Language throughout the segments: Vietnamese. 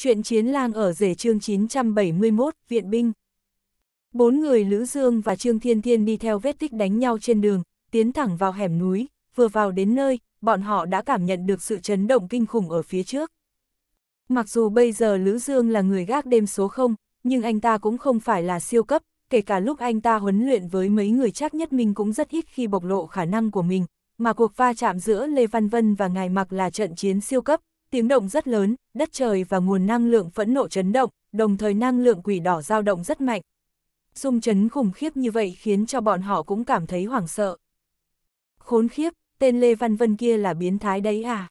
Chuyện chiến lang ở rể chương 971, Viện Binh. Bốn người Lữ Dương và Trương Thiên Thiên đi theo vết tích đánh nhau trên đường, tiến thẳng vào hẻm núi, vừa vào đến nơi, bọn họ đã cảm nhận được sự chấn động kinh khủng ở phía trước. Mặc dù bây giờ Lữ Dương là người gác đêm số 0, nhưng anh ta cũng không phải là siêu cấp, kể cả lúc anh ta huấn luyện với mấy người chắc nhất mình cũng rất ít khi bộc lộ khả năng của mình, mà cuộc va chạm giữa Lê Văn Vân và Ngài Mặc là trận chiến siêu cấp, tiếng động rất lớn, đất trời và nguồn năng lượng phẫn nộ chấn động, đồng thời năng lượng quỷ đỏ dao động rất mạnh. Dung chấn khủng khiếp như vậy khiến cho bọn họ cũng cảm thấy hoảng sợ. Khốn khiếp, tên Lê Văn Vân kia là biến thái đấy à?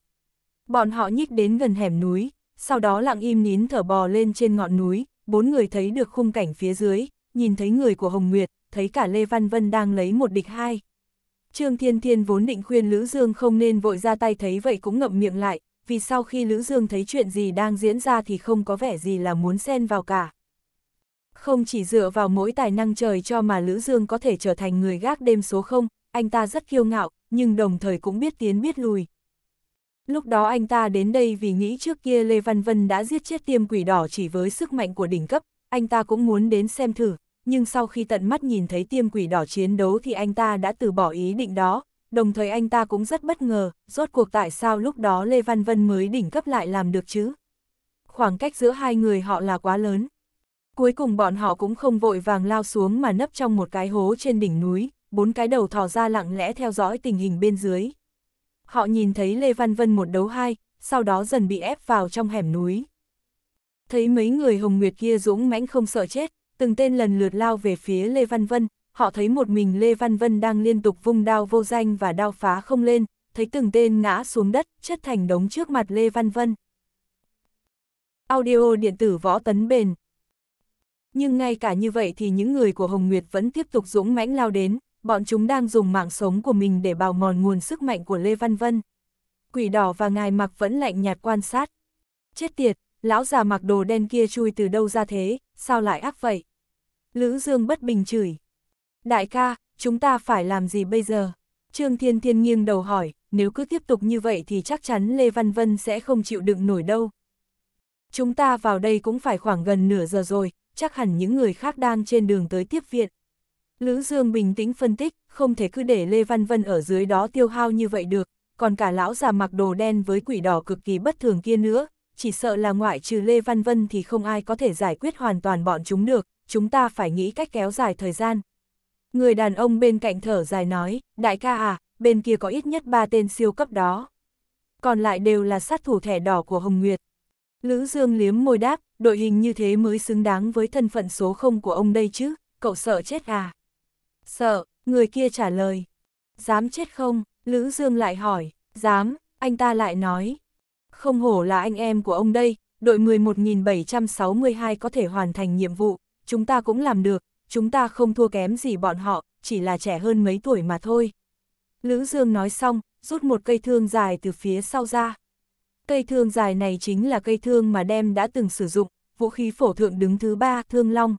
Bọn họ nhích đến gần hẻm núi, sau đó lặng im nín thở bò lên trên ngọn núi, bốn người thấy được khung cảnh phía dưới, nhìn thấy người của Hồng Nguyệt, thấy cả Lê Văn Vân đang lấy một địch hai. Trương Thiên Thiên vốn định khuyên Lữ Dương không nên vội ra tay thấy vậy cũng ngậm miệng lại, vì sau khi Lữ Dương thấy chuyện gì đang diễn ra thì không có vẻ gì là muốn xen vào cả. Không chỉ dựa vào mỗi tài năng trời cho mà Lữ Dương có thể trở thành người gác đêm số 0, anh ta rất kiêu ngạo, nhưng đồng thời cũng biết tiến biết lùi. Lúc đó anh ta đến đây vì nghĩ trước kia Lê Văn Vân đã giết chết tiêm quỷ đỏ chỉ với sức mạnh của đỉnh cấp, anh ta cũng muốn đến xem thử, nhưng sau khi tận mắt nhìn thấy tiêm quỷ đỏ chiến đấu thì anh ta đã từ bỏ ý định đó, đồng thời anh ta cũng rất bất ngờ, rốt cuộc tại sao lúc đó Lê Văn Vân mới đỉnh cấp lại làm được chứ. Khoảng cách giữa hai người họ là quá lớn. Cuối cùng bọn họ cũng không vội vàng lao xuống mà nấp trong một cái hố trên đỉnh núi, bốn cái đầu thò ra lặng lẽ theo dõi tình hình bên dưới. Họ nhìn thấy Lê Văn Vân một đấu hai, sau đó dần bị ép vào trong hẻm núi. Thấy mấy người Hồng Nguyệt kia dũng mãnh không sợ chết, từng tên lần lượt lao về phía Lê Văn Vân, họ thấy một mình Lê Văn Vân đang liên tục vung đao vô danh và đao phá không lên, thấy từng tên ngã xuống đất, chất thành đống trước mặt Lê Văn Vân. Audio điện tử võ tấn bền Nhưng ngay cả như vậy thì những người của Hồng Nguyệt vẫn tiếp tục dũng mãnh lao đến, bọn chúng đang dùng mạng sống của mình để bào mòn nguồn sức mạnh của Lê Văn Vân. Quỷ đỏ và ngài mặc vẫn lạnh nhạt quan sát. Chết tiệt, lão già mặc đồ đen kia chui từ đâu ra thế, sao lại ác vậy? Lữ Dương bất bình chửi. Đại ca, chúng ta phải làm gì bây giờ? Trương Thiên Thiên nghiêng đầu hỏi, nếu cứ tiếp tục như vậy thì chắc chắn Lê Văn Vân sẽ không chịu đựng nổi đâu. Chúng ta vào đây cũng phải khoảng gần nửa giờ rồi, chắc hẳn những người khác đang trên đường tới tiếp viện. Lữ Dương bình tĩnh phân tích, không thể cứ để Lê Văn Vân ở dưới đó tiêu hao như vậy được, còn cả lão già mặc đồ đen với quỷ đỏ cực kỳ bất thường kia nữa, chỉ sợ là ngoại trừ Lê Văn Vân thì không ai có thể giải quyết hoàn toàn bọn chúng được, chúng ta phải nghĩ cách kéo dài thời gian, Người đàn ông bên cạnh thở dài nói, đại ca à, bên kia có ít nhất ba tên siêu cấp đó. Còn lại đều là sát thủ thẻ đỏ của Hồng Nguyệt. Lữ Dương liếm môi đáp, đội hình như thế mới xứng đáng với thân phận số không của ông đây chứ, cậu sợ chết à? Sợ, người kia trả lời. Dám chết không? Lữ Dương lại hỏi, dám, anh ta lại nói. Không hổ là anh em của ông đây, đội 11.762 có thể hoàn thành nhiệm vụ, chúng ta cũng làm được, chúng ta không thua kém gì bọn họ, chỉ là trẻ hơn mấy tuổi mà thôi. Lữ Dương nói xong, rút một cây thương dài từ phía sau ra. Cây thương dài này chính là cây thương mà đem đã từng sử dụng, vũ khí phổ thượng đứng thứ ba, thương long.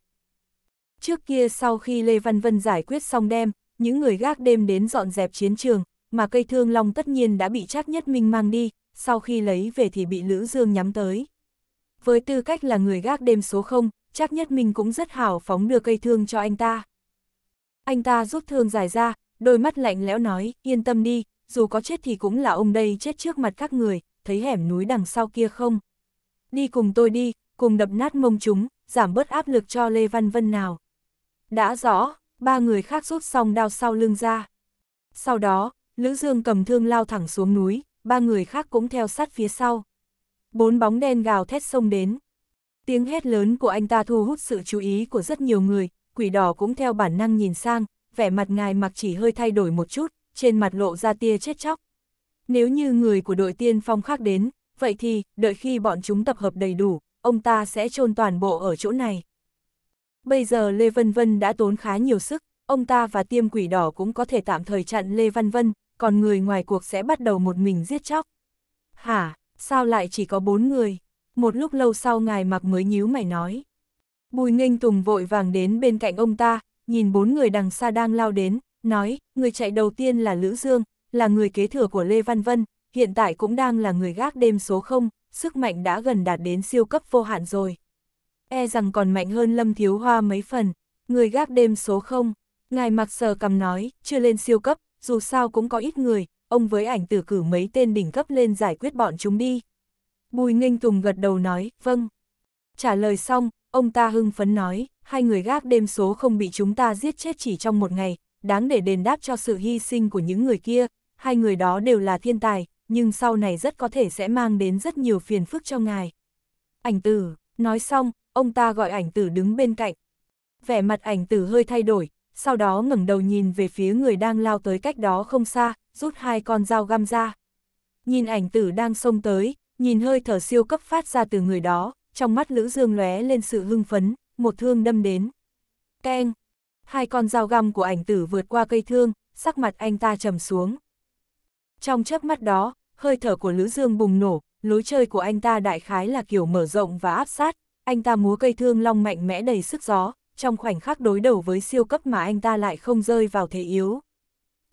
Trước kia sau khi Lê Văn Vân giải quyết xong đem, những người gác đêm đến dọn dẹp chiến trường, mà cây thương long tất nhiên đã bị Trác Nhất Minh mang đi, sau khi lấy về thì bị Lữ Dương nhắm tới. Với tư cách là người gác đêm số 0, chắc nhất mình cũng rất hào phóng đưa cây thương cho anh ta. Anh ta rút thương dài ra, đôi mắt lạnh lẽo nói, yên tâm đi, dù có chết thì cũng là ông đây chết trước mặt các người, thấy hẻm núi đằng sau kia không? Đi cùng tôi đi, cùng đập nát mông chúng, giảm bớt áp lực cho Lê Văn Vân nào. Đã rõ, ba người khác rút xong đao sau lưng ra. Sau đó, Lữ Dương cầm thương lao thẳng xuống núi, ba người khác cũng theo sát phía sau. Bốn bóng đen gào thét xông đến. Tiếng hét lớn của anh ta thu hút sự chú ý của rất nhiều người, quỷ đỏ cũng theo bản năng nhìn sang, vẻ mặt ngài mặc chỉ hơi thay đổi một chút, trên mặt lộ ra tia chết chóc. Nếu như người của đội tiên phong khác đến, vậy thì, đợi khi bọn chúng tập hợp đầy đủ, ông ta sẽ chôn toàn bộ ở chỗ này. Bây giờ Lê Vân Vân đã tốn khá nhiều sức, ông ta và tiêm quỷ đỏ cũng có thể tạm thời chặn Lê Văn Vân, còn người ngoài cuộc sẽ bắt đầu một mình giết chóc. Hả, sao lại chỉ có bốn người? một lúc lâu sau ngài mặc mới nhíu mày nói. Bùi nghênh tùng vội vàng đến bên cạnh ông ta, nhìn bốn người đằng xa đang lao đến, nói, người chạy đầu tiên là Lữ Dương, là người kế thừa của Lê Văn Vân, hiện tại cũng đang là người gác đêm số 0, sức mạnh đã gần đạt đến siêu cấp vô hạn rồi. E rằng còn mạnh hơn Lâm Thiếu Hoa mấy phần, người gác đêm số 0, ngài mặc sờ cầm nói, chưa lên siêu cấp, dù sao cũng có ít người, ông với ảnh tử cử mấy tên đỉnh cấp lên giải quyết bọn chúng đi. Bùi Nghênh Tùng gật đầu nói, vâng. Trả lời xong, ông ta hưng phấn nói, hai người gác đêm số không bị chúng ta giết chết chỉ trong một ngày, đáng để đền đáp cho sự hy sinh của những người kia, hai người đó đều là thiên tài, nhưng sau này rất có thể sẽ mang đến rất nhiều phiền phức cho ngài. Ảnh tử, nói xong, ông ta gọi ảnh tử đứng bên cạnh. Vẻ mặt ảnh tử hơi thay đổi, sau đó ngẩng đầu nhìn về phía người đang lao tới cách đó không xa, rút hai con dao găm ra. Nhìn ảnh tử đang xông tới, nhìn hơi thở siêu cấp phát ra từ người đó, trong mắt Lữ Dương lóe lên sự hưng phấn, một thương đâm đến. Keng! Hai con dao găm của ảnh tử vượt qua cây thương, sắc mặt anh ta trầm xuống. Trong chớp mắt đó, hơi thở của Lữ Dương bùng nổ, lối chơi của anh ta đại khái là kiểu mở rộng và áp sát, anh ta múa cây thương long mạnh mẽ đầy sức gió, trong khoảnh khắc đối đầu với siêu cấp mà anh ta lại không rơi vào thế yếu.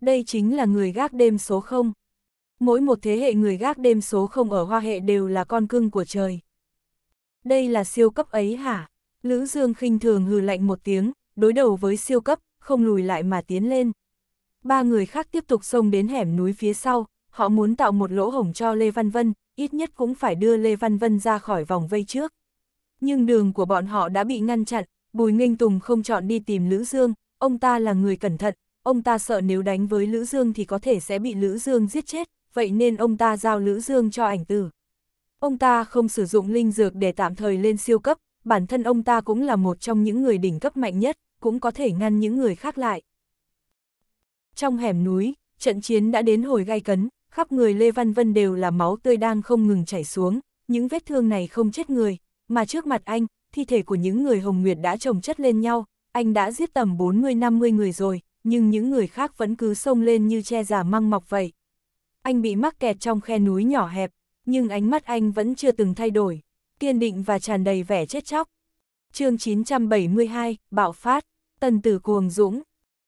Đây chính là người gác đêm số 0. Mỗi một thế hệ người gác đêm số không ở hoa hệ đều là con cưng của trời. Đây là siêu cấp ấy hả? Lữ Dương khinh thường hừ lạnh một tiếng, đối đầu với siêu cấp, không lùi lại mà tiến lên. Ba người khác tiếp tục xông đến hẻm núi phía sau, họ muốn tạo một lỗ hổng cho Lê Văn Vân, ít nhất cũng phải đưa Lê Văn Vân ra khỏi vòng vây trước. Nhưng đường của bọn họ đã bị ngăn chặn, Bùi Nghênh Tùng không chọn đi tìm Lữ Dương, ông ta là người cẩn thận, ông ta sợ nếu đánh với Lữ Dương thì có thể sẽ bị Lữ Dương giết chết, vậy nên ông ta giao Lữ Dương cho ảnh tử. Ông ta không sử dụng linh dược để tạm thời lên siêu cấp, bản thân ông ta cũng là một trong những người đỉnh cấp mạnh nhất, cũng có thể ngăn những người khác lại. Trong hẻm núi, trận chiến đã đến hồi gai cấn, khắp người Lê Văn Vân đều là máu tươi đang không ngừng chảy xuống, những vết thương này không chết người, mà trước mặt anh, thi thể của những người Hồng Nguyệt đã chồng chất lên nhau, anh đã giết tầm 40-50 người rồi, nhưng những người khác vẫn cứ xông lên như che giả măng mọc vậy anh bị mắc kẹt trong khe núi nhỏ hẹp, nhưng ánh mắt anh vẫn chưa từng thay đổi, kiên định và tràn đầy vẻ chết chóc. chương 972, Bạo Phát, Tần Tử Cuồng Dũng.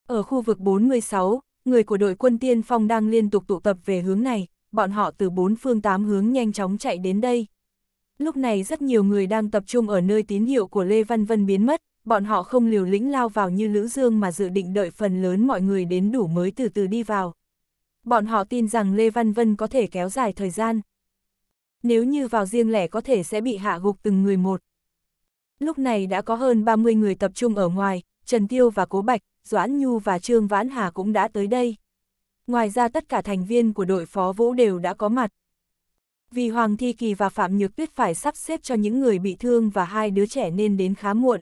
Ở khu vực 46, người của đội quân tiên phong đang liên tục tụ tập về hướng này, bọn họ từ bốn phương tám hướng nhanh chóng chạy đến đây. Lúc này rất nhiều người đang tập trung ở nơi tín hiệu của Lê Văn Vân biến mất, bọn họ không liều lĩnh lao vào như Lữ Dương mà dự định đợi phần lớn mọi người đến đủ mới từ từ đi vào bọn họ tin rằng Lê Văn Vân có thể kéo dài thời gian. Nếu như vào riêng lẻ có thể sẽ bị hạ gục từng người một. Lúc này đã có hơn 30 người tập trung ở ngoài, Trần Tiêu và Cố Bạch, Doãn Nhu và Trương Vãn Hà cũng đã tới đây. Ngoài ra tất cả thành viên của đội phó vũ đều đã có mặt. Vì Hoàng Thi Kỳ và Phạm Nhược Tuyết phải sắp xếp cho những người bị thương và hai đứa trẻ nên đến khá muộn.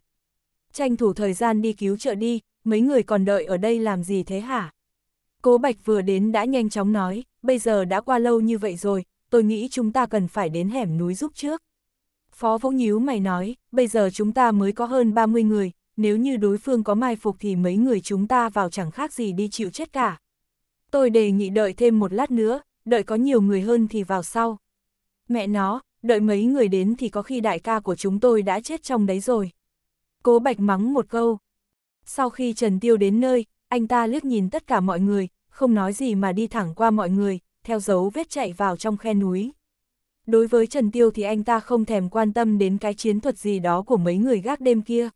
Tranh thủ thời gian đi cứu trợ đi, mấy người còn đợi ở đây làm gì thế hả? Cố Bạch vừa đến đã nhanh chóng nói, bây giờ đã qua lâu như vậy rồi, tôi nghĩ chúng ta cần phải đến hẻm núi giúp trước. Phó Vũ nhíu mày nói, bây giờ chúng ta mới có hơn 30 người, nếu như đối phương có mai phục thì mấy người chúng ta vào chẳng khác gì đi chịu chết cả. Tôi đề nghị đợi thêm một lát nữa, đợi có nhiều người hơn thì vào sau. Mẹ nó, đợi mấy người đến thì có khi đại ca của chúng tôi đã chết trong đấy rồi. Cố Bạch mắng một câu. Sau khi Trần Tiêu đến nơi, anh ta liếc nhìn tất cả mọi người, không nói gì mà đi thẳng qua mọi người, theo dấu vết chạy vào trong khe núi. Đối với Trần Tiêu thì anh ta không thèm quan tâm đến cái chiến thuật gì đó của mấy người gác đêm kia.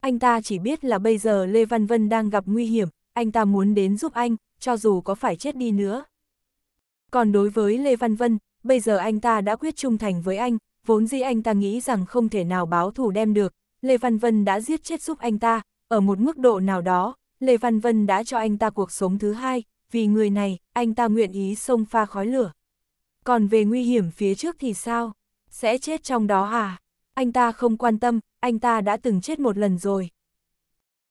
Anh ta chỉ biết là bây giờ Lê Văn Vân đang gặp nguy hiểm, anh ta muốn đến giúp anh, cho dù có phải chết đi nữa. Còn đối với Lê Văn Vân, bây giờ anh ta đã quyết trung thành với anh, vốn dĩ anh ta nghĩ rằng không thể nào báo thù đem được, Lê Văn Vân đã giết chết giúp anh ta, ở một mức độ nào đó, Lê Văn Vân đã cho anh ta cuộc sống thứ hai, vì người này, anh ta nguyện ý xông pha khói lửa. Còn về nguy hiểm phía trước thì sao? Sẽ chết trong đó à? Anh ta không quan tâm, anh ta đã từng chết một lần rồi.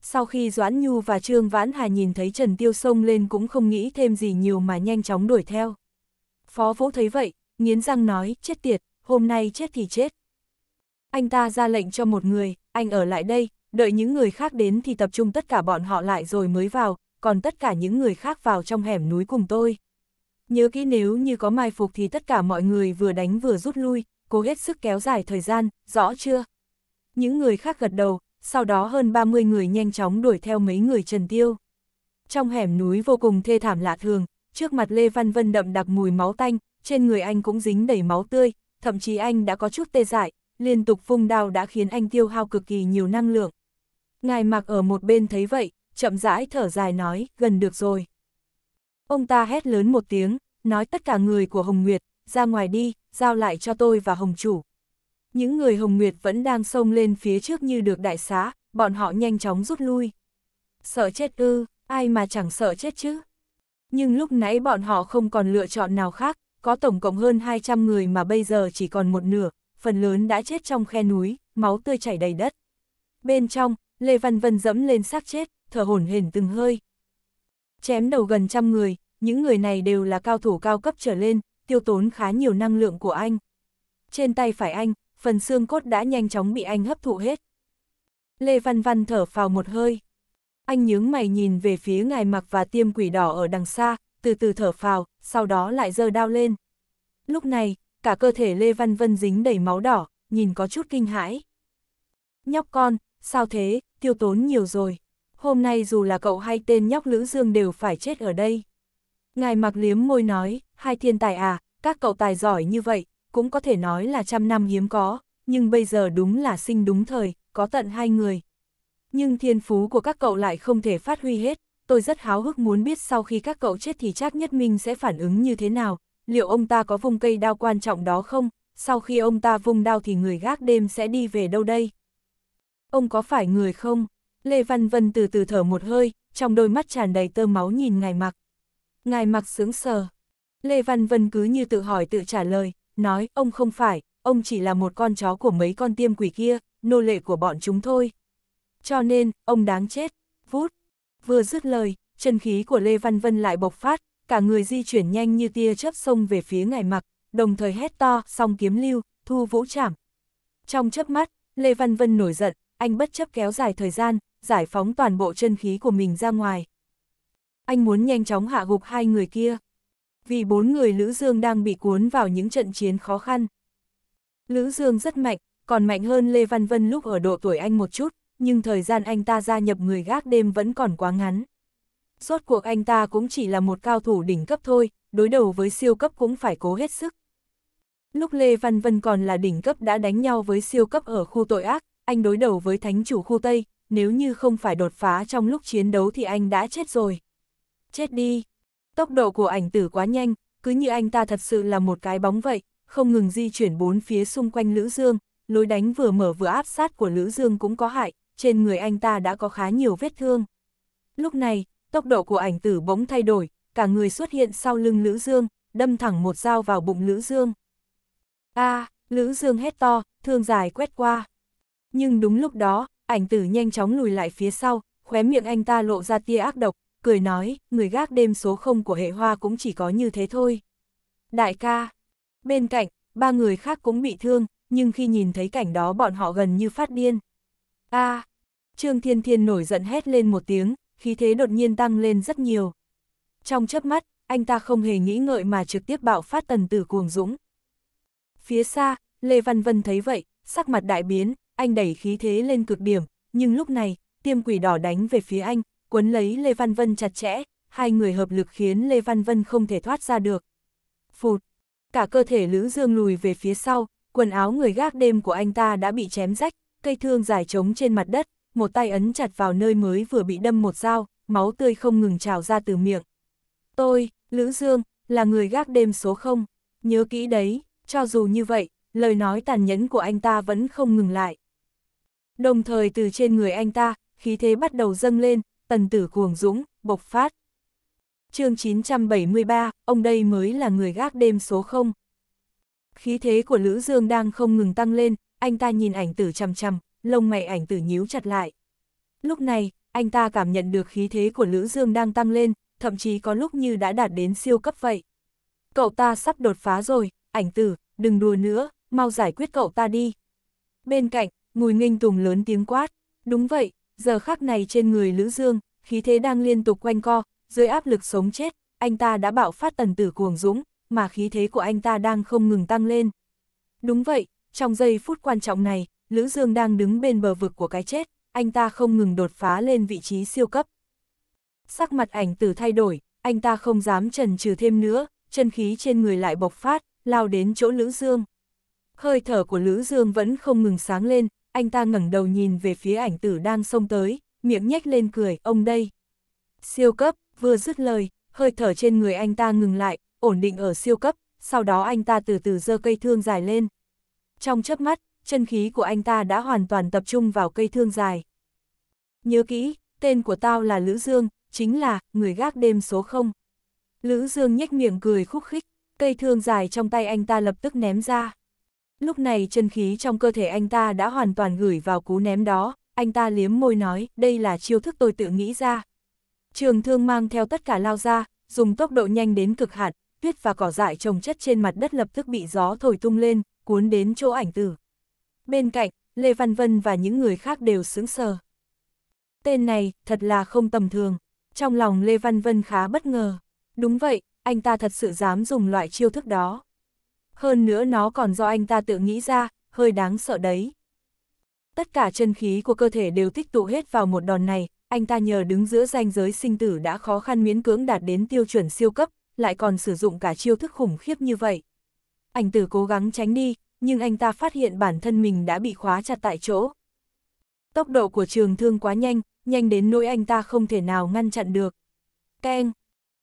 Sau khi Doãn Nhu và Trương Vãn Hà nhìn thấy Trần Tiêu xông lên cũng không nghĩ thêm gì nhiều mà nhanh chóng đuổi theo. Phó Vũ thấy vậy, nghiến răng nói, chết tiệt, hôm nay chết thì chết. Anh ta ra lệnh cho một người, anh ở lại đây, đợi những người khác đến thì tập trung tất cả bọn họ lại rồi mới vào, còn tất cả những người khác vào trong hẻm núi cùng tôi. Nhớ kỹ nếu như có mai phục thì tất cả mọi người vừa đánh vừa rút lui, cố hết sức kéo dài thời gian, rõ chưa? Những người khác gật đầu, sau đó hơn 30 người nhanh chóng đuổi theo mấy người Trần Tiêu. Trong hẻm núi vô cùng thê thảm lạ thường, trước mặt Lê Văn Vân đậm đặc mùi máu tanh, trên người anh cũng dính đầy máu tươi, thậm chí anh đã có chút tê dại, liên tục phung đao đã khiến anh tiêu hao cực kỳ nhiều năng lượng. Ngài mặc ở một bên thấy vậy, chậm rãi thở dài nói, gần được rồi. Ông ta hét lớn một tiếng, nói tất cả người của Hồng Nguyệt, ra ngoài đi, giao lại cho tôi và Hồng Chủ. Những người Hồng Nguyệt vẫn đang xông lên phía trước như được đại xá, bọn họ nhanh chóng rút lui. Sợ chết ư, ai mà chẳng sợ chết chứ. Nhưng lúc nãy bọn họ không còn lựa chọn nào khác, có tổng cộng hơn 200 người mà bây giờ chỉ còn một nửa, phần lớn đã chết trong khe núi, máu tươi chảy đầy đất. Bên trong, Lê Văn Vân dẫm lên xác chết, thở hổn hển từng hơi. Chém đầu gần trăm người, những người này đều là cao thủ cao cấp trở lên, tiêu tốn khá nhiều năng lượng của anh. Trên tay phải anh, phần xương cốt đã nhanh chóng bị anh hấp thụ hết. Lê Văn Văn thở phào một hơi. Anh nhướng mày nhìn về phía ngài mặc và tiêm quỷ đỏ ở đằng xa, từ từ thở phào, sau đó lại giơ đao lên. Lúc này, cả cơ thể Lê Văn Vân dính đầy máu đỏ, nhìn có chút kinh hãi. Nhóc con, sao thế, tiêu tốn nhiều rồi. Hôm nay dù là cậu hay tên nhóc Lữ Dương đều phải chết ở đây. Ngài mặc liếm môi nói, hai thiên tài à, các cậu tài giỏi như vậy, cũng có thể nói là trăm năm hiếm có, nhưng bây giờ đúng là sinh đúng thời, có tận hai người. Nhưng thiên phú của các cậu lại không thể phát huy hết, tôi rất háo hức muốn biết sau khi các cậu chết thì Trác Nhất Minh sẽ phản ứng như thế nào, liệu ông ta có vùng cây đao quan trọng đó không, sau khi ông ta vung đao thì người gác đêm sẽ đi về đâu đây? ông có phải người không? Lê Văn Vân từ từ thở một hơi, trong đôi mắt tràn đầy tơ máu nhìn ngài mặc. Ngài mặc sướng sờ. Lê Văn Vân cứ như tự hỏi tự trả lời, nói ông không phải, ông chỉ là một con chó của mấy con tiêm quỷ kia, nô lệ của bọn chúng thôi. Cho nên, ông đáng chết. Vút. Vừa dứt lời, chân khí của Lê Văn Vân lại bộc phát, cả người di chuyển nhanh như tia chớp sông về phía ngài mặc, đồng thời hét to, song kiếm lưu, thu vũ chảm. Trong chớp mắt, Lê Văn Vân nổi giận, anh bất chấp kéo dài thời gian, giải phóng toàn bộ chân khí của mình ra ngoài. Anh muốn nhanh chóng hạ gục hai người kia. Vì bốn người Lữ Dương đang bị cuốn vào những trận chiến khó khăn. Lữ Dương rất mạnh, còn mạnh hơn Lê Văn Vân lúc ở độ tuổi anh một chút, nhưng thời gian anh ta gia nhập người gác đêm vẫn còn quá ngắn. Rốt cuộc anh ta cũng chỉ là một cao thủ đỉnh cấp thôi, đối đầu với siêu cấp cũng phải cố hết sức. Lúc Lê Văn Vân còn là đỉnh cấp đã đánh nhau với siêu cấp ở khu tội ác, anh đối đầu với thánh chủ khu Tây, nếu như không phải đột phá trong lúc chiến đấu thì anh đã chết rồi. Chết đi. Tốc độ của ảnh tử quá nhanh, cứ như anh ta thật sự là một cái bóng vậy, không ngừng di chuyển bốn phía xung quanh Lữ Dương, lối đánh vừa mở vừa áp sát của Lữ Dương cũng có hại, trên người anh ta đã có khá nhiều vết thương. Lúc này, tốc độ của ảnh tử bỗng thay đổi, cả người xuất hiện sau lưng Lữ Dương, đâm thẳng một dao vào bụng Lữ Dương. A, à, Lữ Dương hét to, thương dài quét qua. Nhưng đúng lúc đó, ảnh tử nhanh chóng lùi lại phía sau, khóe miệng anh ta lộ ra tia ác độc, cười nói, người gác đêm số không của hệ hoa cũng chỉ có như thế thôi. Đại ca, bên cạnh, ba người khác cũng bị thương, nhưng khi nhìn thấy cảnh đó bọn họ gần như phát điên. a Trương Thiên Thiên nổi giận hét lên một tiếng, khí thế đột nhiên tăng lên rất nhiều. Trong chớp mắt, anh ta không hề nghĩ ngợi mà trực tiếp bạo phát tần tử cuồng dũng. Phía xa, Lê Văn Vân thấy vậy, sắc mặt đại biến, anh đẩy khí thế lên cực điểm, nhưng lúc này, tiêm quỷ đỏ đánh về phía anh, quấn lấy Lê Văn Vân chặt chẽ, hai người hợp lực khiến Lê Văn Vân không thể thoát ra được. Phụt, cả cơ thể Lữ Dương lùi về phía sau, quần áo người gác đêm của anh ta đã bị chém rách, cây thương dài trống trên mặt đất, một tay ấn chặt vào nơi mới vừa bị đâm một dao, máu tươi không ngừng trào ra từ miệng. Tôi, Lữ Dương, là người gác đêm số 0, nhớ kỹ đấy, cho dù như vậy, lời nói tàn nhẫn của anh ta vẫn không ngừng lại. Đồng thời từ trên người anh ta, khí thế bắt đầu dâng lên, tần tử cuồng dũng, bộc phát. chương 973, ông đây mới là người gác đêm số 0. Khí thế của Lữ Dương đang không ngừng tăng lên, anh ta nhìn ảnh tử chằm chằm, lông mày ảnh tử nhíu chặt lại. Lúc này, anh ta cảm nhận được khí thế của Lữ Dương đang tăng lên, thậm chí có lúc như đã đạt đến siêu cấp vậy. Cậu ta sắp đột phá rồi, ảnh tử, đừng đùa nữa, mau giải quyết cậu ta đi. Bên cạnh, Ngùi nghênh tùng lớn tiếng quát. Đúng vậy, giờ khắc này trên người Lữ Dương, khí thế đang liên tục quanh co, dưới áp lực sống chết, anh ta đã bạo phát tần tử cuồng dũng, mà khí thế của anh ta đang không ngừng tăng lên. Đúng vậy, trong giây phút quan trọng này, Lữ Dương đang đứng bên bờ vực của cái chết, anh ta không ngừng đột phá lên vị trí siêu cấp. Sắc mặt ảnh tử thay đổi, anh ta không dám trần trừ thêm nữa, chân khí trên người lại bộc phát, lao đến chỗ Lữ Dương. Hơi thở của Lữ Dương vẫn không ngừng sáng lên, anh ta ngẩng đầu nhìn về phía ảnh tử đang xông tới, miệng nhếch lên cười, ông đây. Siêu cấp, vừa dứt lời, hơi thở trên người anh ta ngừng lại, ổn định ở siêu cấp, sau đó anh ta từ từ giơ cây thương dài lên. Trong chớp mắt, chân khí của anh ta đã hoàn toàn tập trung vào cây thương dài. Nhớ kỹ, tên của tao là Lữ Dương, chính là người gác đêm số 0. Lữ Dương nhếch miệng cười khúc khích, cây thương dài trong tay anh ta lập tức ném ra. Lúc này chân khí trong cơ thể anh ta đã hoàn toàn gửi vào cú ném đó, anh ta liếm môi nói, đây là chiêu thức tôi tự nghĩ ra. Trường thương mang theo tất cả lao ra, dùng tốc độ nhanh đến cực hạn, tuyết và cỏ dại trồng chất trên mặt đất lập tức bị gió thổi tung lên, cuốn đến chỗ ảnh tử. Bên cạnh, Lê Văn Vân và những người khác đều sững sờ. Tên này, thật là không tầm thường. Trong lòng Lê Văn Vân khá bất ngờ. Đúng vậy, anh ta thật sự dám dùng loại chiêu thức đó hơn nữa nó còn do anh ta tự nghĩ ra, hơi đáng sợ đấy. Tất cả chân khí của cơ thể đều tích tụ hết vào một đòn này, anh ta nhờ đứng giữa ranh giới sinh tử đã khó khăn miễn cưỡng đạt đến tiêu chuẩn siêu cấp, lại còn sử dụng cả chiêu thức khủng khiếp như vậy. Anh tử cố gắng tránh đi, nhưng anh ta phát hiện bản thân mình đã bị khóa chặt tại chỗ. Tốc độ của trường thương quá nhanh, nhanh đến nỗi anh ta không thể nào ngăn chặn được. Keng!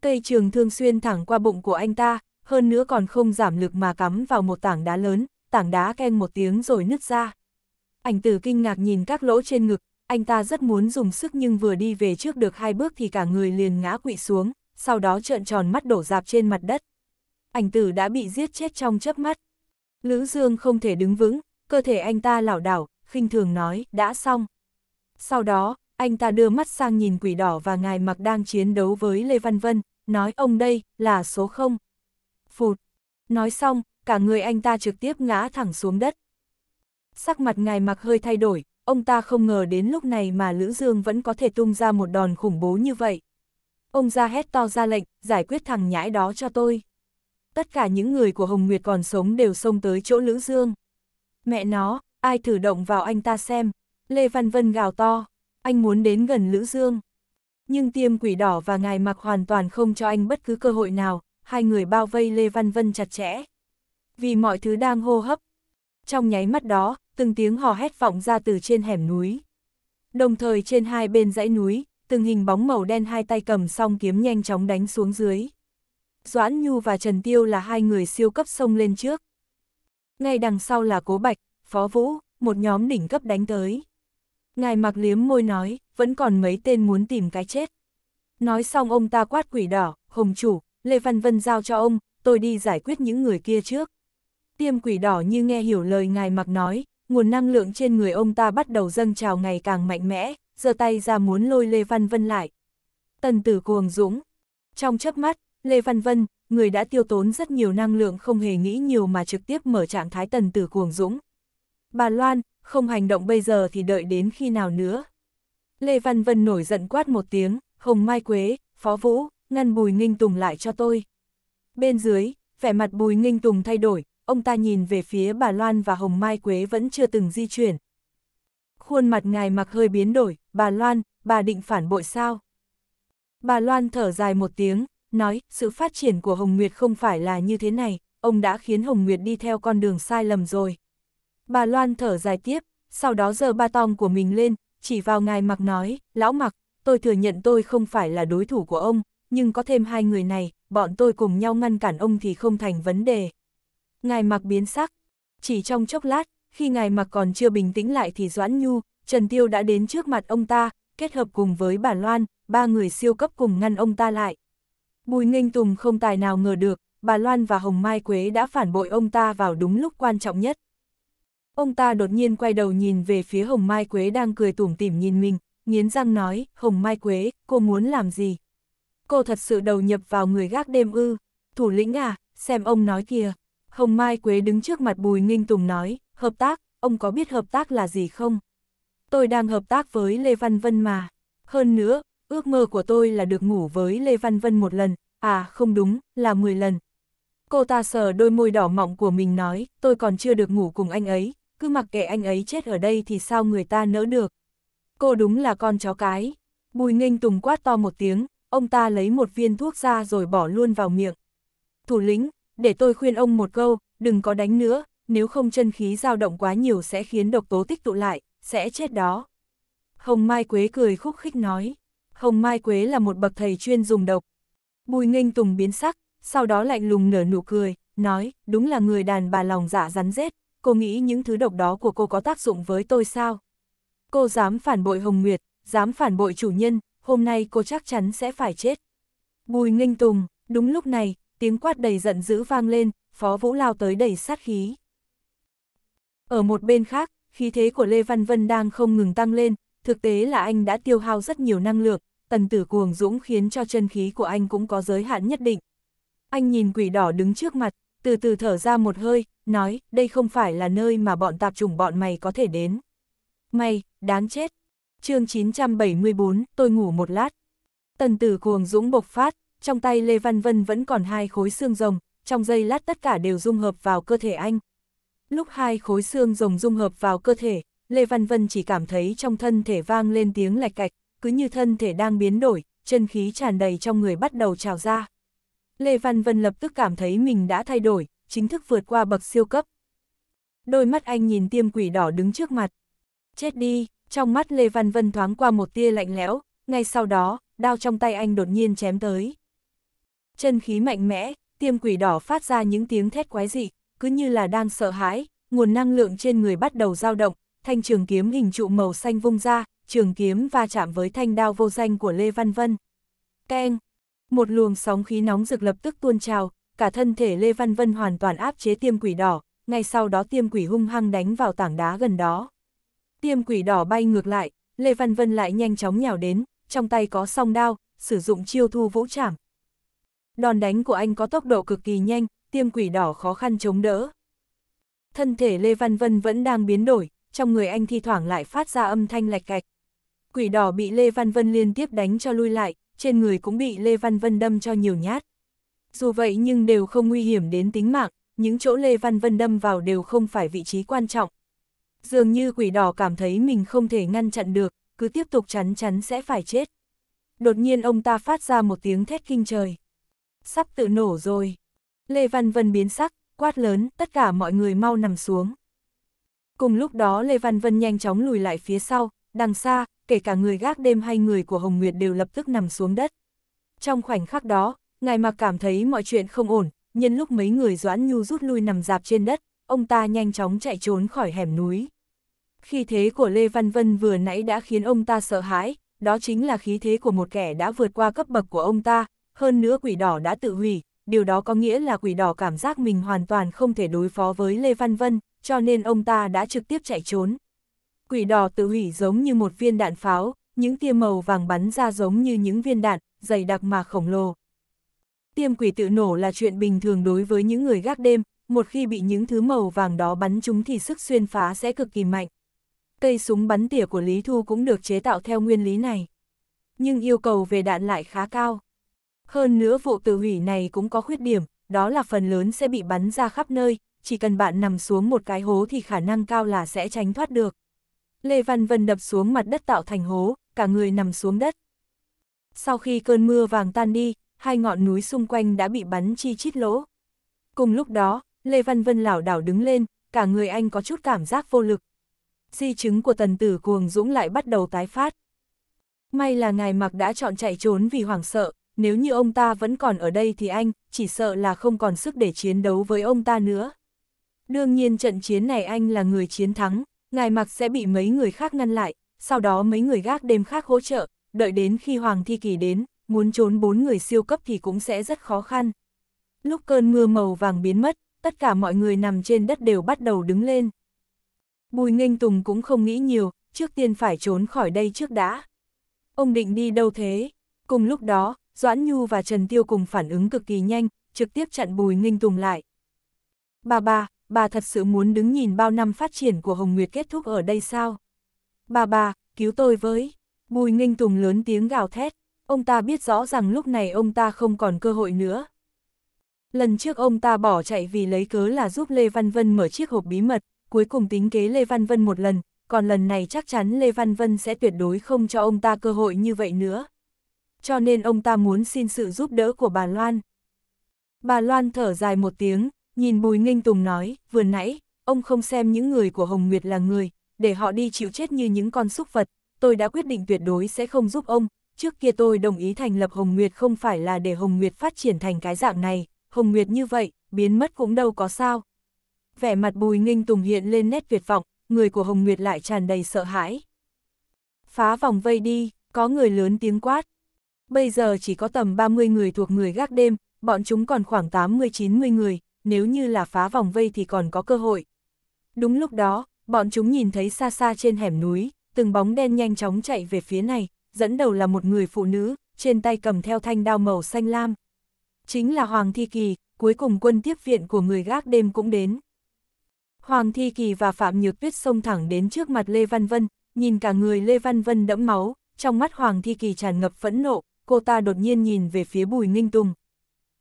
Cây trường thương xuyên thẳng qua bụng của anh ta, hơn nữa còn không giảm lực mà cắm vào một tảng đá lớn, tảng đá keng một tiếng rồi nứt ra. Ảnh tử kinh ngạc nhìn các lỗ trên ngực, anh ta rất muốn dùng sức nhưng vừa đi về trước được hai bước thì cả người liền ngã quỵ xuống, sau đó trợn tròn mắt đổ dạp trên mặt đất. Ảnh tử đã bị giết chết trong chớp mắt. Lữ Dương không thể đứng vững, cơ thể anh ta lảo đảo, khinh thường nói, đã xong. Sau đó, anh ta đưa mắt sang nhìn quỷ đỏ và ngài mặc đang chiến đấu với Lê Văn Vân, nói ông đây, là số 0 phụt. Nói xong, cả người anh ta trực tiếp ngã thẳng xuống đất. Sắc mặt ngài mặc hơi thay đổi, ông ta không ngờ đến lúc này mà Lữ Dương vẫn có thể tung ra một đòn khủng bố như vậy. Ông ra hét to ra lệnh, giải quyết thằng nhãi đó cho tôi. Tất cả những người của Hồng Nguyệt còn sống đều xông tới chỗ Lữ Dương. Mẹ nó, ai thử động vào anh ta xem. Lê Văn Vân gào to, anh muốn đến gần Lữ Dương. Nhưng tiêm quỷ đỏ và ngài mặc hoàn toàn không cho anh bất cứ cơ hội nào, hai người bao vây Lê Văn Vân chặt chẽ. Vì mọi thứ đang hô hấp. Trong nháy mắt đó, từng tiếng hò hét vọng ra từ trên hẻm núi. Đồng thời trên hai bên dãy núi, từng hình bóng màu đen hai tay cầm song kiếm nhanh chóng đánh xuống dưới. Doãn Nhu và Trần Tiêu là hai người siêu cấp xông lên trước. Ngay đằng sau là Cố Bạch, Phó Vũ, một nhóm đỉnh cấp đánh tới. Ngài mặc liếm môi nói, vẫn còn mấy tên muốn tìm cái chết. Nói xong ông ta quát quỷ đỏ, hồng chủ, Lê Văn Vân giao cho ông, tôi đi giải quyết những người kia trước. Tiêm quỷ đỏ như nghe hiểu lời ngài mặc nói, nguồn năng lượng trên người ông ta bắt đầu dâng trào ngày càng mạnh mẽ, giơ tay ra muốn lôi Lê Văn Vân lại. Tần tử cuồng dũng. Trong chớp mắt, Lê Văn Vân, người đã tiêu tốn rất nhiều năng lượng không hề nghĩ nhiều mà trực tiếp mở trạng thái tần tử cuồng dũng. Bà Loan, không hành động bây giờ thì đợi đến khi nào nữa. Lê Văn Vân nổi giận quát một tiếng, Hồng Mai Quế, Phó Vũ, ngăn Bùi Nghinh Tùng lại cho tôi. Bên dưới, vẻ mặt Bùi Nghinh Tùng thay đổi, ông ta nhìn về phía bà Loan và Hồng Mai Quế vẫn chưa từng di chuyển. Khuôn mặt ngài mặc hơi biến đổi, bà Loan, bà định phản bội sao? Bà Loan thở dài một tiếng, nói, sự phát triển của Hồng Nguyệt không phải là như thế này, ông đã khiến Hồng Nguyệt đi theo con đường sai lầm rồi. Bà Loan thở dài tiếp, sau đó giơ ba tong của mình lên, chỉ vào ngài mặc nói, lão mặc, tôi thừa nhận tôi không phải là đối thủ của ông, nhưng có thêm hai người này, bọn tôi cùng nhau ngăn cản ông thì không thành vấn đề. Ngài mặc biến sắc. Chỉ trong chốc lát, khi ngài mặc còn chưa bình tĩnh lại thì Doãn Nhu, Trần Tiêu đã đến trước mặt ông ta, kết hợp cùng với bà Loan, ba người siêu cấp cùng ngăn ông ta lại. Bùi Ninh Tùng không tài nào ngờ được, bà Loan và Hồng Mai Quế đã phản bội ông ta vào đúng lúc quan trọng nhất. Ông ta đột nhiên quay đầu nhìn về phía Hồng Mai Quế đang cười tủm tỉm nhìn mình, nghiến răng nói, Hồng Mai Quế, cô muốn làm gì, cô thật sự đầu nhập vào người gác đêm ư. Thủ lĩnh à, xem ông nói kìa. Hồng Mai Quế đứng trước mặt Bùi Nghinh Tùng nói, hợp tác, ông có biết hợp tác là gì không? Tôi đang hợp tác với Lê Văn Vân mà. Hơn nữa, ước mơ của tôi là được ngủ với Lê Văn Vân một lần, à không đúng, là 10 lần. Cô ta sờ đôi môi đỏ mọng của mình nói, tôi còn chưa được ngủ cùng anh ấy, cứ mặc kệ anh ấy chết ở đây thì sao người ta nỡ được. Cô đúng là con chó cái. Bùi nghinh tùng quát to một tiếng, ông ta lấy một viên thuốc ra rồi bỏ luôn vào miệng. Thủ lĩnh, để tôi khuyên ông một câu, đừng có đánh nữa, nếu không chân khí dao động quá nhiều sẽ khiến độc tố tích tụ lại, sẽ chết đó. Hồng Mai Quế cười khúc khích nói, Hồng Mai Quế là một bậc thầy chuyên dùng độc. Bùi nghênh tùng biến sắc, sau đó lạnh lùng nở nụ cười, nói, đúng là người đàn bà lòng dạ rắn rết, cô nghĩ những thứ độc đó của cô có tác dụng với tôi sao? Cô dám phản bội Hồng Nguyệt, dám phản bội chủ nhân, hôm nay cô chắc chắn sẽ phải chết. Bùi Nghinh Tùng, đúng lúc này, tiếng quát đầy giận dữ vang lên, Phó Vũ lao tới đầy sát khí. Ở một bên khác, khí thế của Lê Văn Vân đang không ngừng tăng lên, thực tế là anh đã tiêu hao rất nhiều năng lượng, tần tử cuồng dũng khiến cho chân khí của anh cũng có giới hạn nhất định. Anh nhìn quỷ đỏ đứng trước mặt, từ từ thở ra một hơi, nói, đây không phải là nơi mà bọn tạp chủng bọn mày có thể đến. Mày, đáng chết chương 974, tôi ngủ một lát. Tần tử cuồng dũng bộc phát, trong tay Lê Văn Vân vẫn còn hai khối xương rồng, trong giây lát tất cả đều dung hợp vào cơ thể anh. Lúc hai khối xương rồng dung hợp vào cơ thể, Lê Văn Vân chỉ cảm thấy trong thân thể vang lên tiếng lạch cạch, cứ như thân thể đang biến đổi, chân khí tràn đầy trong người bắt đầu trào ra. Lê Văn Vân lập tức cảm thấy mình đã thay đổi, chính thức vượt qua bậc siêu cấp. Đôi mắt anh nhìn tiêm quỷ đỏ đứng trước mặt. Chết đi! Trong mắt Lê Văn Vân thoáng qua một tia lạnh lẽo, ngay sau đó, đao trong tay anh đột nhiên chém tới. Chân khí mạnh mẽ, tiêm quỷ đỏ phát ra những tiếng thét quái dị, cứ như là đang sợ hãi, nguồn năng lượng trên người bắt đầu dao động, thanh trường kiếm hình trụ màu xanh vung ra, trường kiếm va chạm với thanh đao vô danh của Lê Văn Vân. Keng! Một luồng sóng khí nóng rực lập tức tuôn trào, cả thân thể Lê Văn Vân hoàn toàn áp chế tiêm quỷ đỏ, ngay sau đó tiêm quỷ hung hăng đánh vào tảng đá gần đó. Tiêm quỷ đỏ bay ngược lại, Lê Văn Vân lại nhanh chóng nhào đến, trong tay có song đao, sử dụng chiêu thu vũ trảm. Đòn đánh của anh có tốc độ cực kỳ nhanh, tiêm quỷ đỏ khó khăn chống đỡ. Thân thể Lê Văn Vân vẫn đang biến đổi, trong người anh thi thoảng lại phát ra âm thanh lạch cạch. Quỷ đỏ bị Lê Văn Vân liên tiếp đánh cho lui lại, trên người cũng bị Lê Văn Vân đâm cho nhiều nhát. Dù vậy nhưng đều không nguy hiểm đến tính mạng, những chỗ Lê Văn Vân đâm vào đều không phải vị trí quan trọng, Dường như quỷ đỏ cảm thấy mình không thể ngăn chặn được, cứ tiếp tục chắn chắn sẽ phải chết. Đột nhiên ông ta phát ra một tiếng thét kinh trời. Sắp tự nổ rồi. Lê Văn Vân biến sắc, quát lớn, tất cả mọi người mau nằm xuống. Cùng lúc đó Lê Văn Vân nhanh chóng lùi lại phía sau, đằng xa, kể cả người gác đêm hay người của Hồng Nguyệt đều lập tức nằm xuống đất. Trong khoảnh khắc đó, ngài mặc cảm thấy mọi chuyện không ổn, nhân lúc mấy người Doãn Nhu rút lui nằm dạp trên đất, ông ta nhanh chóng chạy trốn khỏi hẻm núi. Khi thế của Lê Văn Vân vừa nãy đã khiến ông ta sợ hãi, đó chính là khí thế của một kẻ đã vượt qua cấp bậc của ông ta, hơn nữa quỷ đỏ đã tự hủy, điều đó có nghĩa là quỷ đỏ cảm giác mình hoàn toàn không thể đối phó với Lê Văn Vân, cho nên ông ta đã trực tiếp chạy trốn. Quỷ đỏ tự hủy giống như một viên đạn pháo, những tia màu vàng bắn ra giống như những viên đạn, dày đặc mà khổng lồ. Tiêm quỷ tự nổ là chuyện bình thường đối với những người gác đêm, một khi bị những thứ màu vàng đó bắn chúng thì sức xuyên phá sẽ cực kỳ mạnh cây súng bắn tỉa của Lý Thu cũng được chế tạo theo nguyên lý này. Nhưng yêu cầu về đạn lại khá cao. Hơn nữa vụ tự hủy này cũng có khuyết điểm, đó là phần lớn sẽ bị bắn ra khắp nơi, chỉ cần bạn nằm xuống một cái hố thì khả năng cao là sẽ tránh thoát được. Lê Văn Vân đập xuống mặt đất tạo thành hố, cả người nằm xuống đất. Sau khi cơn mưa vàng tan đi, hai ngọn núi xung quanh đã bị bắn chi chít lỗ. Cùng lúc đó, Lê Văn Vân lảo đảo đứng lên, cả người anh có chút cảm giác vô lực, di chứng của tần tử cuồng dũng lại bắt đầu tái phát. May là ngài mặc đã chọn chạy trốn vì hoảng sợ, nếu như ông ta vẫn còn ở đây thì anh, chỉ sợ là không còn sức để chiến đấu với ông ta nữa. Đương nhiên trận chiến này anh là người chiến thắng, ngài mặc sẽ bị mấy người khác ngăn lại, sau đó mấy người gác đêm khác hỗ trợ, đợi đến khi Hoàng Thi Kỳ đến, muốn trốn bốn người siêu cấp thì cũng sẽ rất khó khăn. Lúc cơn mưa màu vàng biến mất, tất cả mọi người nằm trên đất đều bắt đầu đứng lên. Bùi Nghênh Tùng cũng không nghĩ nhiều, trước tiên phải trốn khỏi đây trước đã. Ông định đi đâu thế? Cùng lúc đó, Doãn Nhu và Trần Tiêu cùng phản ứng cực kỳ nhanh, trực tiếp chặn Bùi Nghênh Tùng lại. Bà bà, bà thật sự muốn đứng nhìn bao năm phát triển của Hồng Nguyệt kết thúc ở đây sao? Bà bà, cứu tôi với. Bùi Nghênh Tùng lớn tiếng gào thét, ông ta biết rõ rằng lúc này ông ta không còn cơ hội nữa. Lần trước ông ta bỏ chạy vì lấy cớ là giúp Lê Văn Vân mở chiếc hộp bí mật, cuối cùng tính kế Lê Văn Vân một lần, còn lần này chắc chắn Lê Văn Vân sẽ tuyệt đối không cho ông ta cơ hội như vậy nữa. Cho nên ông ta muốn xin sự giúp đỡ của bà Loan. Bà Loan thở dài một tiếng, nhìn Bùi Nghinh Tùng nói, vừa nãy, ông không xem những người của Hồng Nguyệt là người, để họ đi chịu chết như những con súc vật, tôi đã quyết định tuyệt đối sẽ không giúp ông, trước kia tôi đồng ý thành lập Hồng Nguyệt không phải là để Hồng Nguyệt phát triển thành cái dạng này, Hồng Nguyệt như vậy, biến mất cũng đâu có sao, vẻ mặt bùi nghinh tùng hiện lên nét tuyệt vọng, người của Hồng Nguyệt lại tràn đầy sợ hãi. Phá vòng vây đi, có người lớn tiếng quát. Bây giờ chỉ có tầm 30 người thuộc người gác đêm, bọn chúng còn khoảng 80-90 người, nếu như là phá vòng vây thì còn có cơ hội. Đúng lúc đó, bọn chúng nhìn thấy xa xa trên hẻm núi, từng bóng đen nhanh chóng chạy về phía này, dẫn đầu là một người phụ nữ, trên tay cầm theo thanh đao màu xanh lam. Chính là Hoàng Thi Kỳ, cuối cùng quân tiếp viện của người gác đêm cũng đến. Hoàng Thi Kỳ và Phạm Nhược Tuyết xông thẳng đến trước mặt Lê Văn Vân, nhìn cả người Lê Văn Vân đẫm máu, trong mắt Hoàng Thi Kỳ tràn ngập phẫn nộ, cô ta đột nhiên nhìn về phía Bùi Ninh Tùng.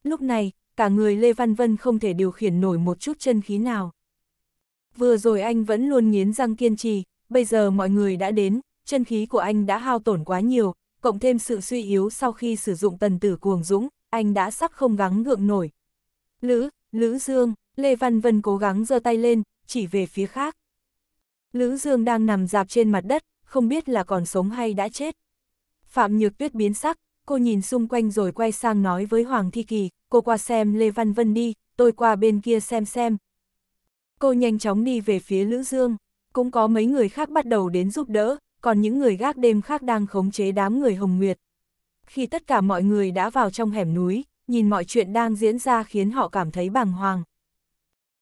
Lúc này, cả người Lê Văn Vân không thể điều khiển nổi một chút chân khí nào. Vừa rồi anh vẫn luôn nghiến răng kiên trì, bây giờ mọi người đã đến, chân khí của anh đã hao tổn quá nhiều, cộng thêm sự suy yếu sau khi sử dụng tần tử cuồng dũng, anh đã sắp không gắng gượng nổi. Lữ, Lữ Dương, Lê Văn Vân cố gắng giơ tay lên, chỉ về phía khác. Lữ Dương đang nằm dạp trên mặt đất, không biết là còn sống hay đã chết. Phạm Nhược Tuyết biến sắc, cô nhìn xung quanh rồi quay sang nói với Hoàng Thi Kỳ, cô qua xem Lê Văn Vân đi, tôi qua bên kia xem xem. Cô nhanh chóng đi về phía Lữ Dương, cũng có mấy người khác bắt đầu đến giúp đỡ, còn những người gác đêm khác đang khống chế đám người Hồng Nguyệt. Khi tất cả mọi người đã vào trong hẻm núi, nhìn mọi chuyện đang diễn ra khiến họ cảm thấy bàng hoàng.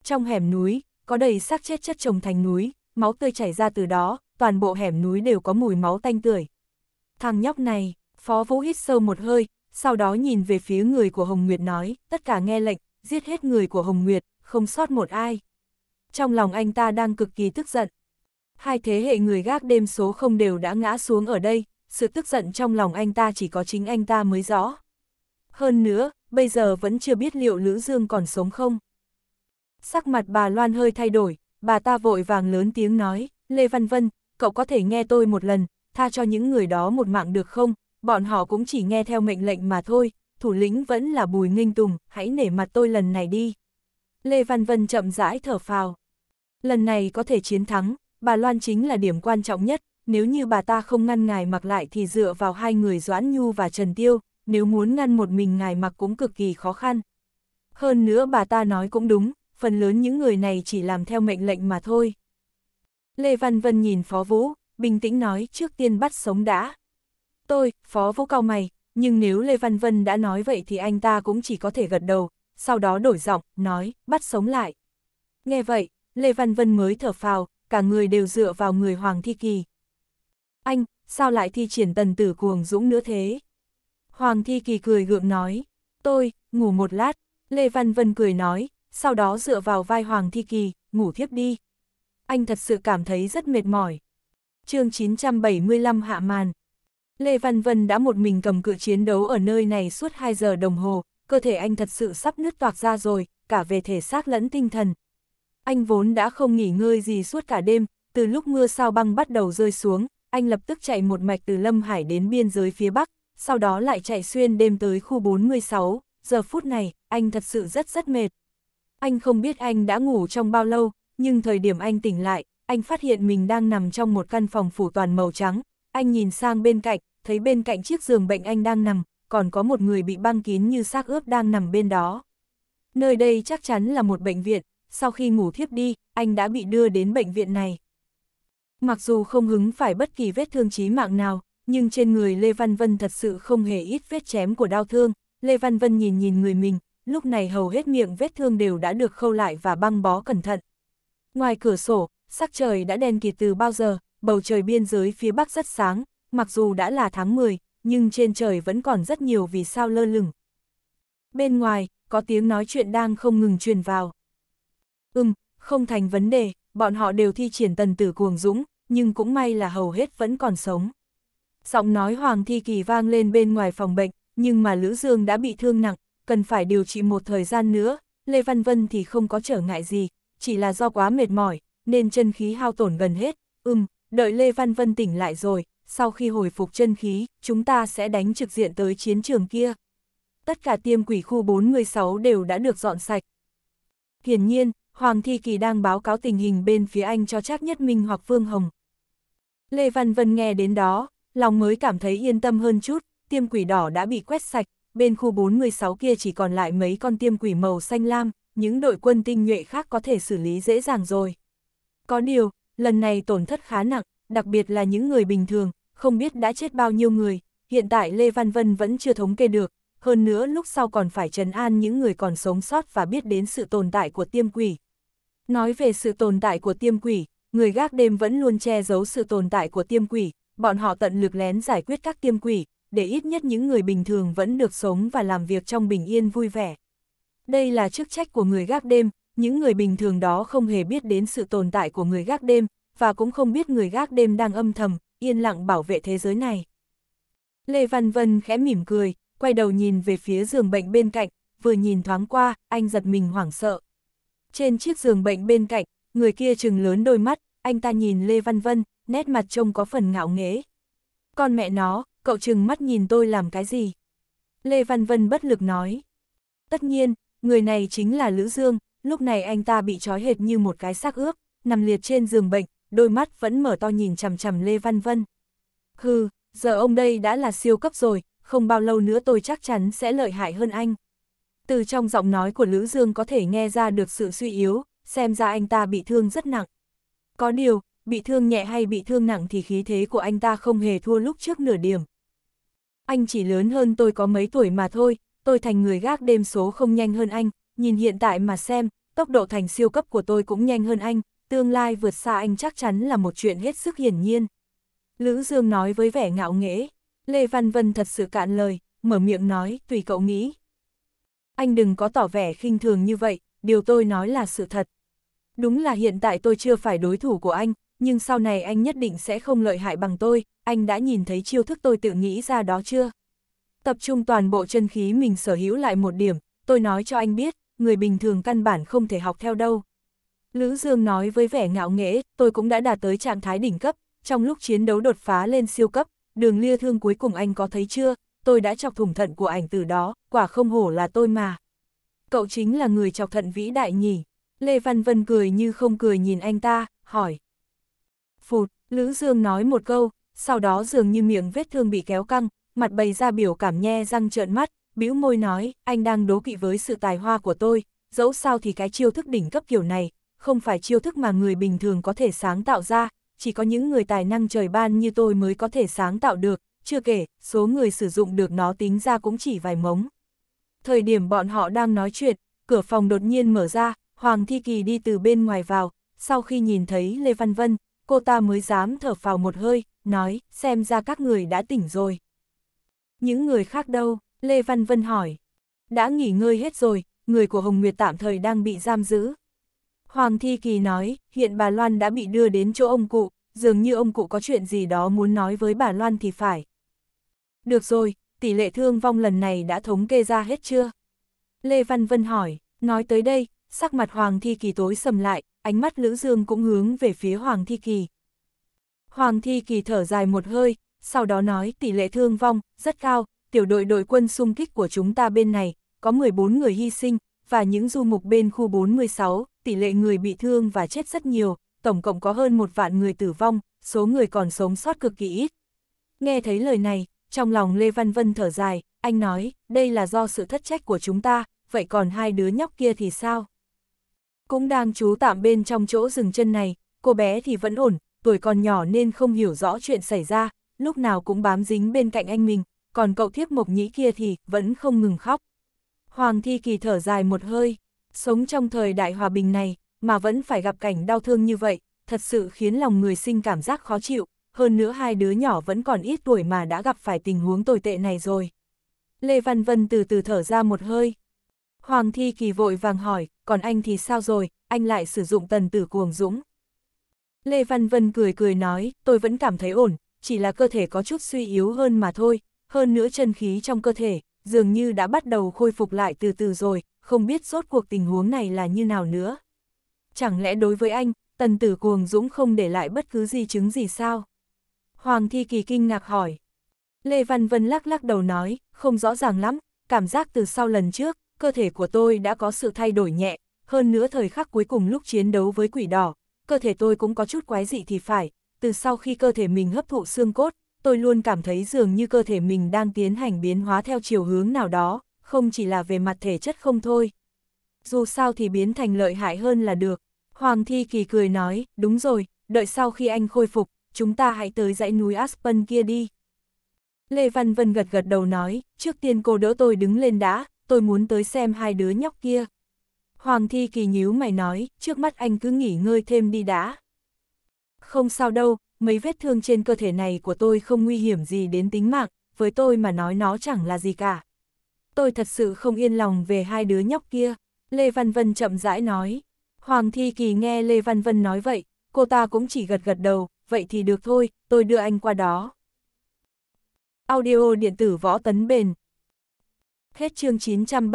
Trong hẻm núi, có đầy xác chết chất chồng thành núi, máu tươi chảy ra từ đó, toàn bộ hẻm núi đều có mùi máu tanh tưởi. Thằng nhóc này, Phó Vũ hít sâu một hơi, sau đó nhìn về phía người của Hồng Nguyệt nói, tất cả nghe lệnh, giết hết người của Hồng Nguyệt, không sót một ai. Trong lòng anh ta đang cực kỳ tức giận. Hai thế hệ người gác đêm số không đều đã ngã xuống ở đây, sự tức giận trong lòng anh ta chỉ có chính anh ta mới rõ. Hơn nữa, bây giờ vẫn chưa biết liệu Lữ Dương còn sống không. Sắc mặt bà Loan hơi thay đổi, bà ta vội vàng lớn tiếng nói, Lê Văn Vân, cậu có thể nghe tôi một lần, tha cho những người đó một mạng được không, bọn họ cũng chỉ nghe theo mệnh lệnh mà thôi, thủ lĩnh vẫn là Bùi Nghinh Tùng, hãy nể mặt tôi lần này đi. Lê Văn Vân chậm rãi thở phào. Lần này có thể chiến thắng, bà Loan chính là điểm quan trọng nhất, nếu như bà ta không ngăn ngài mặc lại thì dựa vào hai người Doãn Nhu và Trần Tiêu, nếu muốn ngăn một mình ngài mặc cũng cực kỳ khó khăn. Hơn nữa bà ta nói cũng đúng, phần lớn những người này chỉ làm theo mệnh lệnh mà thôi. Lê Văn Vân nhìn Phó Vũ, bình tĩnh nói trước tiên bắt sống đã. Tôi, Phó Vũ cao mày, nhưng nếu Lê Văn Vân đã nói vậy thì anh ta cũng chỉ có thể gật đầu, sau đó đổi giọng, nói, bắt sống lại. Nghe vậy, Lê Văn Vân mới thở phào, cả người đều dựa vào người Hoàng Thi Kỳ. Anh, sao lại thi triển tần tử cuồng dũng nữa thế? Hoàng Thi Kỳ cười gượng nói, tôi, ngủ một lát, Lê Văn Vân cười nói, sau đó dựa vào vai Hoàng Thi Kỳ, ngủ thiếp đi. Anh thật sự cảm thấy rất mệt mỏi. chương 975 hạ màn. Lê Văn Vân đã một mình cầm cự chiến đấu ở nơi này suốt 2 giờ đồng hồ, cơ thể anh thật sự sắp nứt toạc ra rồi, cả về thể xác lẫn tinh thần. Anh vốn đã không nghỉ ngơi gì suốt cả đêm, từ lúc mưa sao băng bắt đầu rơi xuống, anh lập tức chạy một mạch từ Lâm Hải đến biên giới phía Bắc, sau đó lại chạy xuyên đêm tới khu 46, giờ phút này, anh thật sự rất rất mệt. Anh không biết anh đã ngủ trong bao lâu, nhưng thời điểm anh tỉnh lại, anh phát hiện mình đang nằm trong một căn phòng phủ toàn màu trắng. Anh nhìn sang bên cạnh, thấy bên cạnh chiếc giường bệnh anh đang nằm, còn có một người bị băng kín như xác ướp đang nằm bên đó. Nơi đây chắc chắn là một bệnh viện, sau khi ngủ thiếp đi, anh đã bị đưa đến bệnh viện này. Mặc dù không hứng phải bất kỳ vết thương chí mạng nào, nhưng trên người Lê Văn Vân thật sự không hề ít vết chém của đau thương. Lê Văn Vân nhìn nhìn người mình, lúc này hầu hết miệng vết thương đều đã được khâu lại và băng bó cẩn thận. Ngoài cửa sổ, sắc trời đã đen kịt từ bao giờ, bầu trời biên giới phía bắc rất sáng, mặc dù đã là tháng 10, nhưng trên trời vẫn còn rất nhiều vì sao lơ lửng. Bên ngoài, có tiếng nói chuyện đang không ngừng truyền vào. Ừm, không thành vấn đề, bọn họ đều thi triển tần tử cuồng dũng, nhưng cũng may là hầu hết vẫn còn sống. Giọng nói Hoàng Thi Kỳ vang lên bên ngoài phòng bệnh, nhưng mà Lữ Dương đã bị thương nặng, cần phải điều trị một thời gian nữa, Lê Văn Vân thì không có trở ngại gì, chỉ là do quá mệt mỏi, nên chân khí hao tổn gần hết, ừm, đợi Lê Văn Vân tỉnh lại rồi, sau khi hồi phục chân khí, chúng ta sẽ đánh trực diện tới chiến trường kia. Tất cả tiêm quỷ khu 416 đều đã được dọn sạch. Hiển nhiên, Hoàng Thi Kỳ đang báo cáo tình hình bên phía anh cho Trác Nhất Minh hoặc Vương Hồng. Lê Văn Vân nghe đến đó, lòng mới cảm thấy yên tâm hơn chút, tiêm quỷ đỏ đã bị quét sạch, bên khu 46 kia chỉ còn lại mấy con tiêm quỷ màu xanh lam, những đội quân tinh nhuệ khác có thể xử lý dễ dàng rồi. Có điều, lần này tổn thất khá nặng, đặc biệt là những người bình thường, không biết đã chết bao nhiêu người, hiện tại Lê Văn Vân vẫn chưa thống kê được, hơn nữa lúc sau còn phải trấn an những người còn sống sót và biết đến sự tồn tại của tiêm quỷ. Nói về sự tồn tại của tiêm quỷ, người gác đêm vẫn luôn che giấu sự tồn tại của tiêm quỷ, bọn họ tận lực lén giải quyết các tiêm quỷ, để ít nhất những người bình thường vẫn được sống và làm việc trong bình yên vui vẻ. Đây là chức trách của người gác đêm, những người bình thường đó không hề biết đến sự tồn tại của người gác đêm, và cũng không biết người gác đêm đang âm thầm, yên lặng bảo vệ thế giới này. Lê Văn Vân khẽ mỉm cười, quay đầu nhìn về phía giường bệnh bên cạnh, vừa nhìn thoáng qua, anh giật mình hoảng sợ. Trên chiếc giường bệnh bên cạnh, người kia trừng lớn đôi mắt, anh ta nhìn Lê Văn Vân, nét mặt trông có phần ngạo nghễ. Con mẹ nó, cậu chừng mắt nhìn tôi làm cái gì? Lê Văn Vân bất lực nói. Tất nhiên, người này chính là Lữ Dương, lúc này anh ta bị trói hệt như một cái xác ướp, nằm liệt trên giường bệnh, đôi mắt vẫn mở to nhìn chằm chằm Lê Văn Vân. Hừ, giờ ông đây đã là siêu cấp rồi, không bao lâu nữa tôi chắc chắn sẽ lợi hại hơn anh. Từ trong giọng nói của Lữ Dương có thể nghe ra được sự suy yếu, xem ra anh ta bị thương rất nặng. Có điều, bị thương nhẹ hay bị thương nặng thì khí thế của anh ta không hề thua lúc trước nửa điểm anh chỉ lớn hơn tôi có mấy tuổi mà thôi, tôi thành người gác đêm số không nhanh hơn anh, nhìn hiện tại mà xem, tốc độ thành siêu cấp của tôi cũng nhanh hơn anh, tương lai vượt xa anh chắc chắn là một chuyện hết sức hiển nhiên. Lữ Dương nói với vẻ ngạo nghễ, Lê Văn Vân thật sự cạn lời, mở miệng nói, tùy cậu nghĩ. Anh đừng có tỏ vẻ khinh thường như vậy, điều tôi nói là sự thật. Đúng là hiện tại tôi chưa phải đối thủ của anh, nhưng sau này anh nhất định sẽ không lợi hại bằng tôi, anh đã nhìn thấy chiêu thức tôi tự nghĩ ra đó chưa? Tập trung toàn bộ chân khí mình sở hữu lại một điểm, tôi nói cho anh biết, người bình thường căn bản không thể học theo đâu. Lữ Dương nói với vẻ ngạo nghễ, tôi cũng đã đạt tới trạng thái đỉnh cấp, trong lúc chiến đấu đột phá lên siêu cấp, đường lia thương cuối cùng anh có thấy chưa, tôi đã chọc thủng thận của ảnh từ đó, quả không hổ là tôi mà. Cậu chính là người chọc thận vĩ đại nhỉ? Lê Văn Vân cười như không cười nhìn anh ta, hỏi. Phụt, Lữ Dương nói một câu, sau đó dường như miệng vết thương bị kéo căng, mặt bày ra biểu cảm nhe răng trợn mắt, bĩu môi nói, anh đang đố kỵ với sự tài hoa của tôi, dẫu sao thì cái chiêu thức đỉnh cấp kiểu này, không phải chiêu thức mà người bình thường có thể sáng tạo ra, chỉ có những người tài năng trời ban như tôi mới có thể sáng tạo được, chưa kể, số người sử dụng được nó tính ra cũng chỉ vài mống. Thời điểm bọn họ đang nói chuyện, cửa phòng đột nhiên mở ra, Hoàng Thi Kỳ đi từ bên ngoài vào, sau khi nhìn thấy Lê Văn Vân, cô ta mới dám thở phào một hơi, nói, xem ra các người đã tỉnh rồi. Những người khác đâu? Lê Văn Vân hỏi. Đã nghỉ ngơi hết rồi, người của Hồng Nguyệt tạm thời đang bị giam giữ. Hoàng Thi Kỳ nói, hiện bà Loan đã bị đưa đến chỗ ông cụ, dường như ông cụ có chuyện gì đó muốn nói với bà Loan thì phải. Được rồi, tỷ lệ thương vong lần này đã thống kê ra hết chưa? Lê Văn Vân hỏi, nói tới đây, sắc mặt Hoàng Thi Kỳ tối sầm lại, ánh mắt Lữ Dương cũng hướng về phía Hoàng Thi Kỳ. Hoàng Thi Kỳ thở dài một hơi, sau đó nói tỷ lệ thương vong rất cao, tiểu đội đội quân xung kích của chúng ta bên này có 14 người hy sinh và những du mục bên khu 46, tỷ lệ người bị thương và chết rất nhiều, tổng cộng có hơn một vạn người tử vong, số người còn sống sót cực kỳ ít. Nghe thấy lời này, trong lòng Lê Văn Vân thở dài, anh nói, đây là do sự thất trách của chúng ta, vậy còn hai đứa nhóc kia thì sao? cũng đang trú tạm bên trong chỗ rừng chân này, cô bé thì vẫn ổn, tuổi còn nhỏ nên không hiểu rõ chuyện xảy ra, lúc nào cũng bám dính bên cạnh anh mình, còn cậu thiếp mộc nhĩ kia thì vẫn không ngừng khóc. Hoàng Thi Kỳ thở dài một hơi, sống trong thời đại hòa bình này, mà vẫn phải gặp cảnh đau thương như vậy, thật sự khiến lòng người sinh cảm giác khó chịu, hơn nữa hai đứa nhỏ vẫn còn ít tuổi mà đã gặp phải tình huống tồi tệ này rồi. Lê Văn Vân từ từ thở ra một hơi. Hoàng Thi Kỳ vội vàng hỏi, còn anh thì sao rồi, anh lại sử dụng tần tử cuồng dũng. Lê Văn Vân cười cười nói, tôi vẫn cảm thấy ổn, chỉ là cơ thể có chút suy yếu hơn mà thôi, hơn nữa chân khí trong cơ thể, dường như đã bắt đầu khôi phục lại từ từ rồi, không biết rốt cuộc tình huống này là như nào nữa. Chẳng lẽ đối với anh, tần tử cuồng dũng không để lại bất cứ di chứng gì sao? Hoàng Thi Kỳ kinh ngạc hỏi. Lê Văn Vân lắc lắc đầu nói, không rõ ràng lắm, cảm giác từ sau lần trước, cơ thể của tôi đã có sự thay đổi nhẹ, hơn nữa thời khắc cuối cùng lúc chiến đấu với quỷ đỏ, cơ thể tôi cũng có chút quái dị thì phải, từ sau khi cơ thể mình hấp thụ xương cốt, tôi luôn cảm thấy dường như cơ thể mình đang tiến hành biến hóa theo chiều hướng nào đó, không chỉ là về mặt thể chất không thôi. Dù sao thì biến thành lợi hại hơn là được. Hoàng Thi Kỳ cười nói, đúng rồi, đợi sau khi anh khôi phục, chúng ta hãy tới dãy núi Aspen kia đi. Lê Văn Vân gật gật đầu nói, trước tiên cô đỡ tôi đứng lên đã, tôi muốn tới xem hai đứa nhóc kia. Hoàng Thi Kỳ nhíu mày nói, trước mắt anh cứ nghỉ ngơi thêm đi đã. Không sao đâu, mấy vết thương trên cơ thể này của tôi không nguy hiểm gì đến tính mạng, với tôi mà nói nó chẳng là gì cả. Tôi thật sự không yên lòng về hai đứa nhóc kia, Lê Văn Vân chậm rãi nói. Hoàng Thi Kỳ nghe Lê Văn Vân nói vậy, cô ta cũng chỉ gật gật đầu, vậy thì được thôi, tôi đưa anh qua đó. Audio điện tử võ tấn bền, Hết chương 975